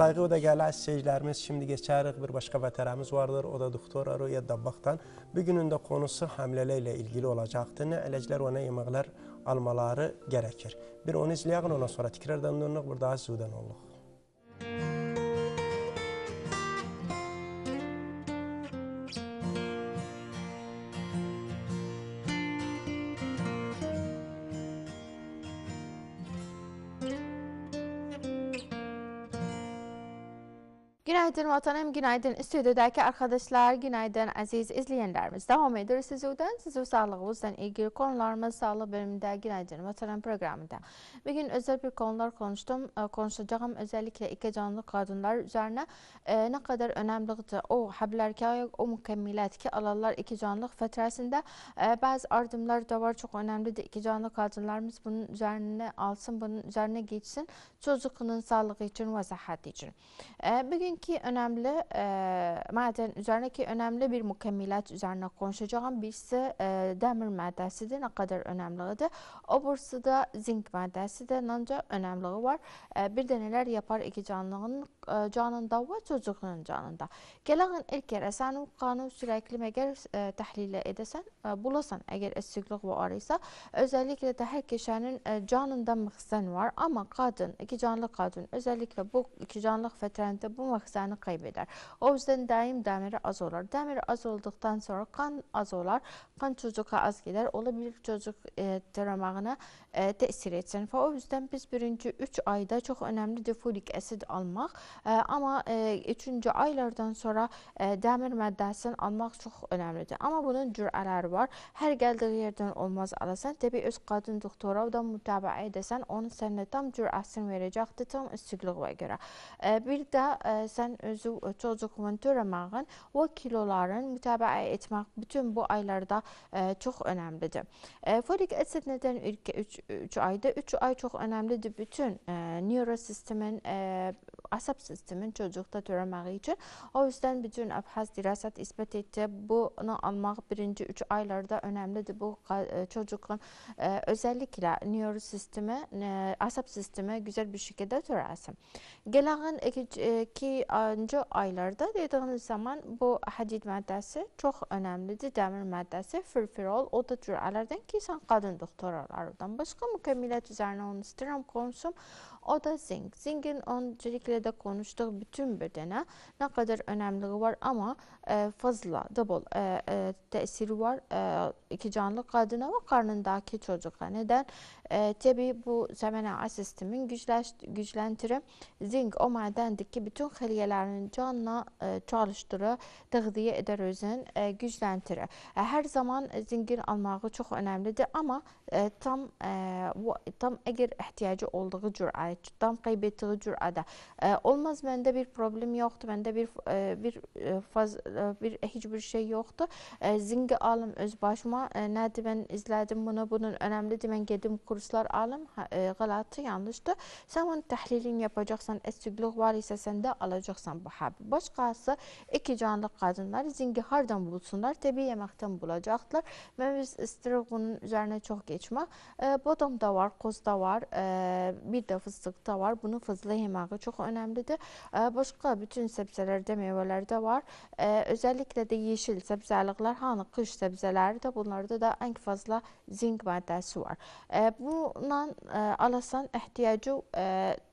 Qayğı da gələ seyircilərimiz şimdi keçərik bir başqa vətərəmiz vardır. O da doktor Aruya Dabbaqdan. Bu günün də konusu həmlələ ilə ilgili olacaqdır. Nə ələclər və nə yeməklər almaları gərəkir. Bir onu izləyək, ondan sonra təkrardan dönürük. Burada az zudan oluq. Günaydın vatanım, günaydın stüdyodaki arkadaşlar, günaydın aziz izleyenlerimiz. Devam ediyoruz sizden, sizin sağlığınızdan ilgili konularımız sağlık bölümünde günaydın vatanım programında. Bugün özel bir konular konuştum, ee, konuşacağım özellikle iki canlı kadınlar üzerine e, ne kadar önemlidir o ki, o mükemmelat ki alanlar iki canlı fetresinde ee, e, bazı ardımlar da var çok önemlidir. İki canlı kadınlarımız bunun üzerine alsın, bunun üzerine geçsin çocukların sağlığı için ve sıhhati için. E, bugün Bugünkü önemli e, maden üzerindeki önemli bir mükemmelat üzerine konuşacağım. Birisi e, demir maddesidir, ne kadar önemlidir. Obursu da zinc de nanca önemliği var. E, bir de neler yapar iki canlının e, canında ve çocuğunun canında. Gelen ilk kere sen o kanun sürekli meğer e, tahlil edesen, e, bulasan eğer esirlik ve arıysa. Özellikle de her kişinin e, canında mıhsen var ama kadın, iki canlı kadın özellikle bu iki canlı fetrende bu mıhsen əgzanı qeyb edər. O yüzden daim dəmir az olar. Dəmir az olduqdan sonra qan az olar. Qan çocuğa az gedər. Ola bilir çocuk e, daramağına e, təsir etsin. Və o yüzden biz birinci 3 ayda çox önəmlidir folik əsid almaq. E, amma 3-cü e, aylardan sonra e, dəmir maddəsini almaq çox önəmlidir. Amma bunun cürələri var. Hər gəldiyi yerdən olmaz alasan. Təbii öz qadın doktora da mütəbə edəsən, onun sənə tam cürəsini verəcəkdir, tam istiqliğə görə. E, bir də e, şəxsən özü e, çocuğumun törəmağın və kiloların mütəbəə etmək bütün bu aylarda e, çox önəmlidir. E, folik asid nədən 3 ayda? 3 ay çox önəmlidir bütün neurosistemin asab sistemin çocukta törəməyi üçün. O yüzden bütün əbhəz dirasət isbət etdi. Bunu almaq birinci üç aylarda önəmlidir. Bu e, çocuğun e, özellikle nöro sistemi, e, asab sistemi güzel bir şekilde törəsin. Gələn ikinci aylarda dediğiniz zaman bu hədid maddəsi çox önəmlidir. Dəmir maddəsi, firfirol, o da cürələrdən ki, sən qadın doktoralarından başqa mükəmmilət üzərinə onu istəyirəm, konsum, O da zinc. Zincin öncelikle de konuştuğu bütün bedene ne kadar önemli var ama e, fazla double e, e, tesiri var e, iki canlı kadına ve karnındaki çocuğa. Neden? E, tabii bu cemenal sistemin gücleş, güclentirip zinc o madendeki bütün xəliyələrini canla e, çalışdırır, təqviyə edər özün, e, gücləndirir. E, hər zaman zinkin almağı çox önəmlidir, amma e, tam e, tam əgər ehtiyacı olduğu cürət, tam qeyb etdiyi cürədə e, olmaz məndə bir problem yoxdur, məndə bir e, bir e, faz e, bir heç bir şey yoxdur. E, zinki alım öz başıma. E, nədir mən izlədim bunu, bunun önəmlidir, mən gedim kurs kurslar alım e, g'alati yanlışdır. Sen onun təhlilini yapacaqsan, əsüqlüq var isə səndə alacaqsan bu həb. Başqası iki canlı qadınlar zingi hardan bulsunlar? Təbii yeməkdən bulacaqlar. Mən biz istirğunun üzərinə çox keçmək. E, bodam da var, qoz da var, e, bir də fıstıq da var. Bunu fızlı yeməyi çox önəmlidir. E, başqa bütün səbzələrdə, meyvələrdə var. E, özəlliklə də yeşil səbzəliklər, hanı qış səbzələri də bunlarda da ən fazla zinc maddəsi var. E, bu bundan e, alasan ehtiyacı e,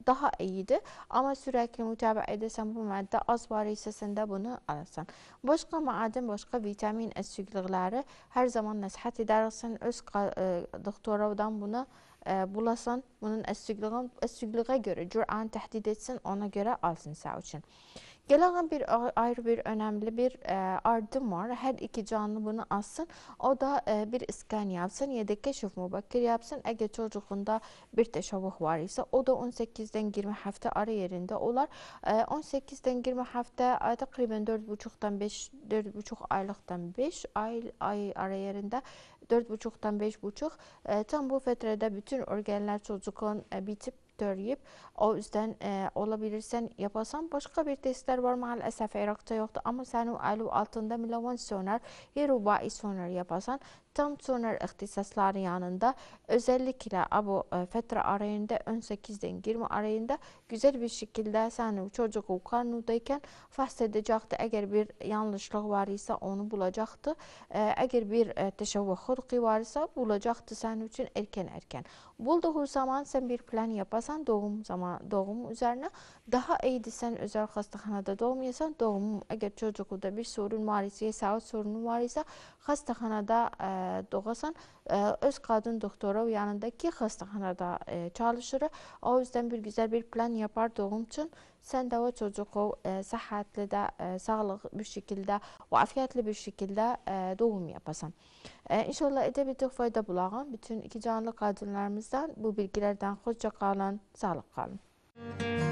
daha iyidir. Amma sürəkli mütabə edirsən bu maddə az var hissəsində bunu alasan. Başqa maadin, başqa vitamin əksiklikləri hər zaman nəshət edərsən öz e, doktoradan bunu alasan bulasan, bunun əs-süqlığın əs-süqlığa görə cür'anı təhdid etsin, ona görə alsın sə üçün. Gələn bir ayrı bir önemli bir e, ardım var. Her iki canlı bunu alsın. O da e, bir iskan yapsın ya da keşif mübakkir yapsın. Eğer çocuğunda bir teşavvuh var ise o da 18'den 20 hafta ara yerinde olar. E, 18'den 20 hafta təqribən 4,5-dan 5 4,5 aylıqdan 5 ay ay ara yerində 4,5-dan 5,5 e, tam bu fətrədə bütün orqanlar çocuğun e, bitib törəyib. O üzdən e, ola bilirsən yapasan. Başqa bir testlər var. Maalesef Irakda yoxdur. Amma sənin əlu altında milovan sonar, yerubai sonar yapasan. Tam turner ihtisasları yanında özellikle bu e, fetre arayında 18'den 20 arayında güzel bir şekilde sen çocuğu karnudayken fast edecekti. Eğer bir yanlışlık var ise onu bulacaktı. E, eğer bir e, teşevvü hırkı var ise bulacaktı senin için erken erken. Bulduğu zaman sen bir plan yapasan doğum zaman doğum üzerine daha iyiydi sen özel hastahanada doğum yasan doğum eğer çocuğu da bir sorun var ise sağlık sorunu var ise hastahanada e, doğasan, e, öz qadın doktoru yanındakı xəstəxanada e, çalışır. O yüzden bir güzel bir plan yapar doğum üçün. Sən də o çocuğu e, səhhətli də, sağlıq bir şəkildə və afiyyətli bir şəkildə doğum yapasan. İnşallah edə bildik fayda bulağın. Bütün iki canlı qadınlarımızdan bu bilgilərdən xoşca qalın, sağlıq qalın. Müzik